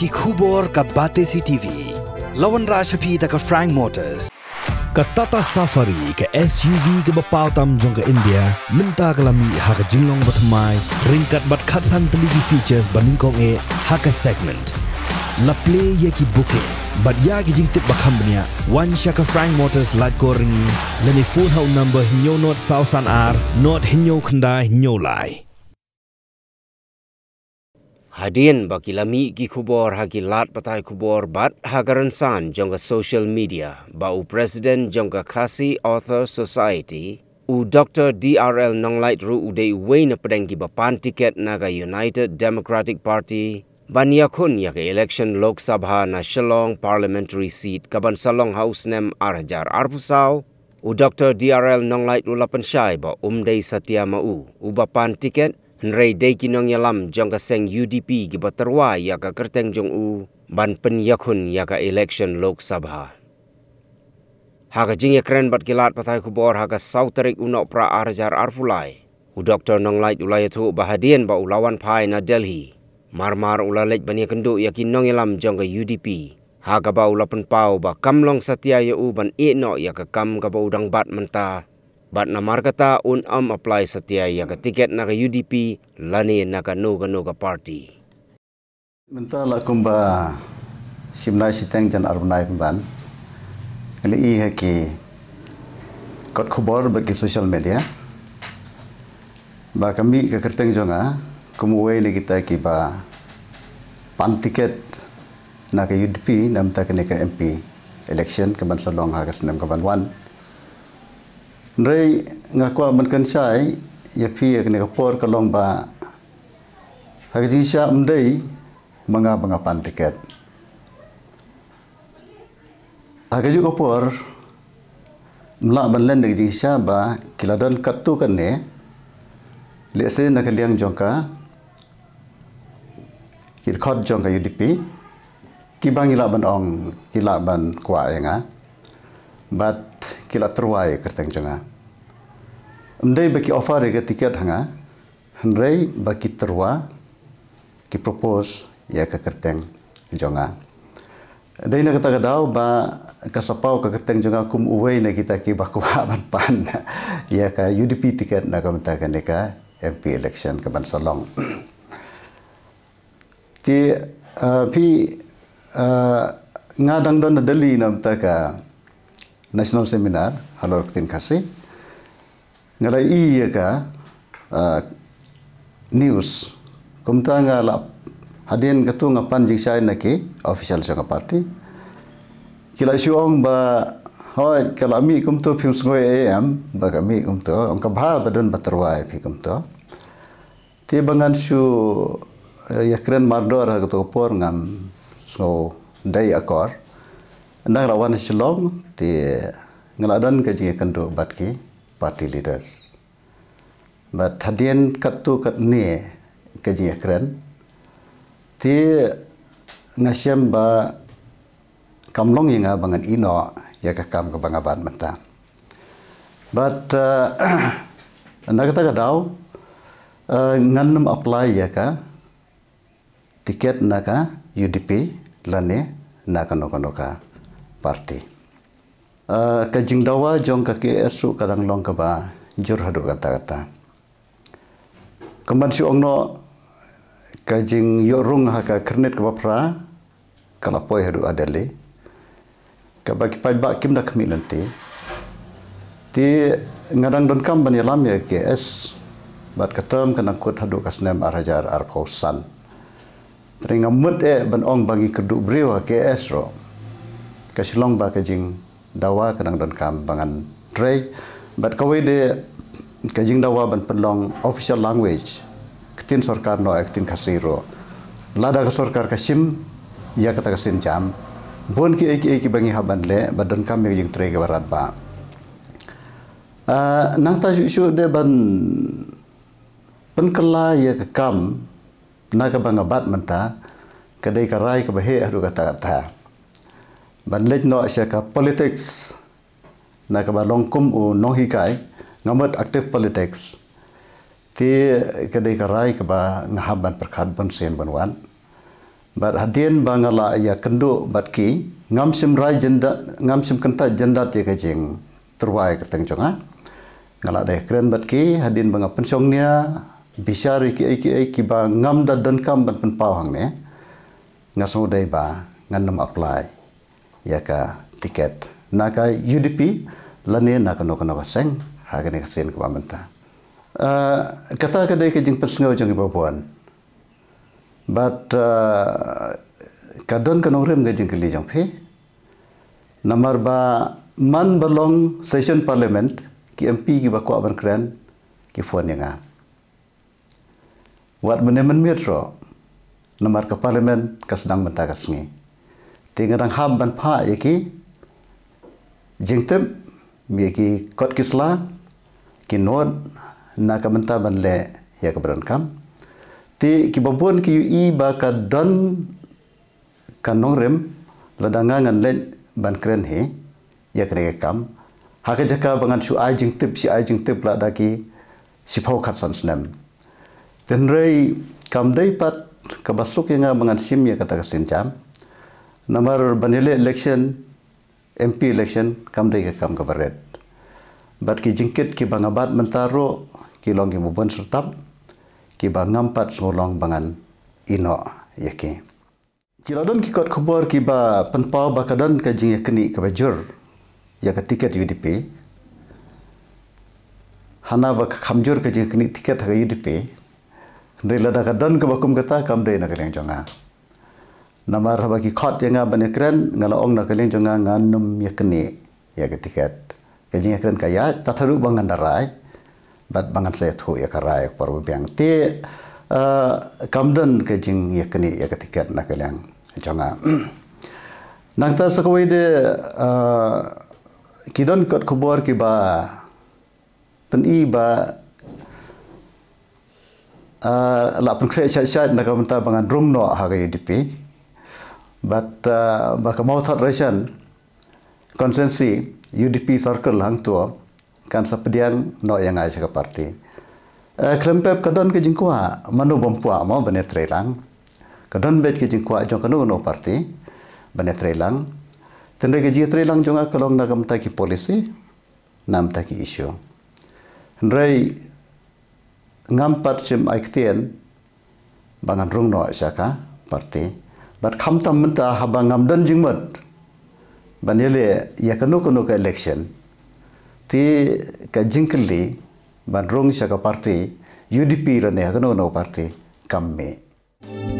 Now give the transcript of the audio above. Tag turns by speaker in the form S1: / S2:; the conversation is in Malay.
S1: ki khubor ka bate si TV. Lawan rashapi da ka Frank Motors. Ka Tata Safari ka SUV ka bapau tam jong ka India, minta ka lami ha ka jinglong bat ringkat bat khatsan tali ki features baningkong e ha ka segment. La play ye ki bukit, bat ya ki tip bakham bania, wan sya ke Frank Motors light ko ringi, lani phone hau number hinyo not sausan ar, not hinyo khanda hinyo lai. Hadin bagi lami ki kubor haki lat patai kubor bat hagaran san jongka social media bau presiden jongka kasi author society u Dr. DRL Nonglight Ru Uday Wayne Padengki Bapan Tiket Naga United Democratic Party Bania kun yak election Lok Sabha na Shillong parliamentary seat kaban Salong House nem arjar arpusau u Dr. DRL Nonglight Ru Lapan syai ba Umday Satya Mau u Bapan Tiket Nrei dei kinong yalam jong ka seng UDP gi batarwa ya ka kerteng jong u ban pen yakun ya ka election lok sabha. Ha ka jing yakren bat kilat patay kubor ha ka sauterik unok pra arjar arfulai. U doktor nong lait ulai itu bahadian ba ulawan pai na Delhi. Marmar ula lek bani kenduk ya kinong yalam jong ka UDP. Ha ka ba ulapen pau ba long satia ya u ban ikno ya ka kam ka ba udang bat mentah. Bat na markata un am apply setia ya ke tiket na ke UDP lani na ke no ke no parti.
S2: Minta la kumba simnai siteng jan arunai kumban. Kali i he ki kot kubor bagi social media. Ba kami ke kerteng jonga kumuwe ni kita ki ba pan tiket na ke UDP namta ke ke MP election ke bansa long hagas nam ke one. นี่งักว่ามันกันใช่ยาพีกันก็ปวดกระลงบ่าหากที่ชาอุ้มได้มังอาบังอาปันติกเกตหากจุกปวดมลบันเล่นดีที่ชาบ่ากิลาดันกัดตู้กันเนี่ยเลสเซนักเลี้ยงจงก้ากิลคอดจงก้ายูดีพีกิบังกิลาบันอองกิลาบันกว่าเองอ่ะ but kila truai kerteng jenga. Hendai bagi offer ega tiket hanga, hendai bagi trua ki propose ya ke kerteng jenga. Dei na kata kadau ba kasapau ke kerteng jenga kum uwei na kita ki bakuwa ban pan ya ka UDP tiket na kita kaneka MP election ke ban salong. Ti uh, eh, pi uh, ngadang don na dali na National Seminar Halo Rektin Kasih Ngalai iya ka uh, News Kumta nga la Hadian katu nga panjik syain naki Official sanga party Kila ong ba Hoi kala kumto kumta pium sungai e AM Ba kami kumta Angka bahar badan baterwai pi kumta Tiba bangan syu eh, Ya keren mardor ha katu kapur ngam So day akor Nang rawan silong ti ngeladan kaji kendo batki party leaders. Bat hadian katu kat ne kaji keren ti ngasiam ba kamlong yang abangan ino ya ke kam kebangaban mata. Bat eh, nak kita kadau eh, nganem apply ya ka tiket naka UDP lane nakano-kano ka parti. Uh, kajing dawa jong kaki esu kadang long keba jur hadu kata kata. Kemudian si ongno kajing yorung haka kernet kaba pra kalau poy hadu adale. Kaba kipai bak kim dah kami nanti. Ti ngadang don kam bani lam ya KS bat ketam kena kut hadu kasnem arhajar arkosan. Teringa mud eh ban ong bagi keduk beriwa KS roh kasilong ba kajing dawa kanang don kam bangan trade but kawe de kajing dawa ban penlong official language ketin sorkar no ektin kasiro lada ka sorkar kasim ya kata kasim jam bon ki ek ek bangi haban le badon kam kajing trade barat ba uh, nang ta isu de ban penkela ya kam naga bangabat menta kedai karai kebehe adu kata-kata và lịch nó sẽ có politics này các bạn long cung u nó hi cái ngamut active politics thì cái đấy cái rai các bạn ngah ban per khát ban sen ban wan và hadien bang ya kendo bat ki ngam sim rai jenda ngam sim kenta jenda ti ka jing terwai ka teng chonga ngala de kren bat ki hadien bang pen song nia bisa ri ki ki ki ba ngam da dan kam ban pen pa hang ne ngasau dai ba ngan nom apply yaka tiket naka UDP lani naka noka noka seng hagen yaka sen kwa menta uh, ah, kata ka dai ka jing pesnga jong ibo puan but uh, ah, ka don ka nong rem ga jing kli jong phi namar ba man balong session parliament ki MP ki ba kwa ban kren ki fon yanga wat menemen mitro namar ka parliament ka sedang mentaga sngi tinggal orang ham dan pa ya ki jengtem ya ki kot kisla ki non na menta ban le ya ka kam ti ki babun ki yu i ba ka don ka nong rem ladanga ngan le ban kren he ya ka kam ha ka jaka bangan su ai jengtep si ai jengtep la da si phau khat san snem ten kam dai pat ka basuk ya ya kata ka Nampar banyale election, MP election, kamu dah kamu kabaret. Bat ki jengkit ki bangabat mentaro, ki longi mubun sertap, ki bangampat semulong bangan ino yaki. Ki ladon ki kot kabar ki ba penpau bakadon ka ya jengi kini ka bajur, ya ke tiket UDP. Hana ba ka kamjur ka ya jengi keni tiket ha UDP, nilada ka don ka bakum kata kamu dah nakalang jangan nomor bagi kot yang ngah bani keren ngalau ong nak keling jangan nganum ya kene ya ketika kencing keren kaya tak terlalu bangun darai bat bangun saya tu ya karai perlu biang ti eh, kamden kencing ya ya ketika nak keling jangan nang ta sekuat de eh, kidon kot kubur kiba pen iba Uh, eh, lapun kreatif syarat nak minta bangan rumno hari DP but uh, baka mawthat rachel konsensi UDP circle hang tua kan sepedian no yang aja ke parti uh, eh, klempep kadon ke jingkua manu bompua mo bane trelang kadon bet ke jingkua jo no parti bane trelang tende kejir ji trelang jo kalong nak gam ki policy nam ta ki issue rei ngam par chim aiktien bangan rung no aja asaka parti but kham tam mun ta ha bang ngam dan jing mat ban yele ya kanu kanu ka election ti ka jingkli ban rong sha ka party udp ra ne ha kanu kanu party kam me Thank you.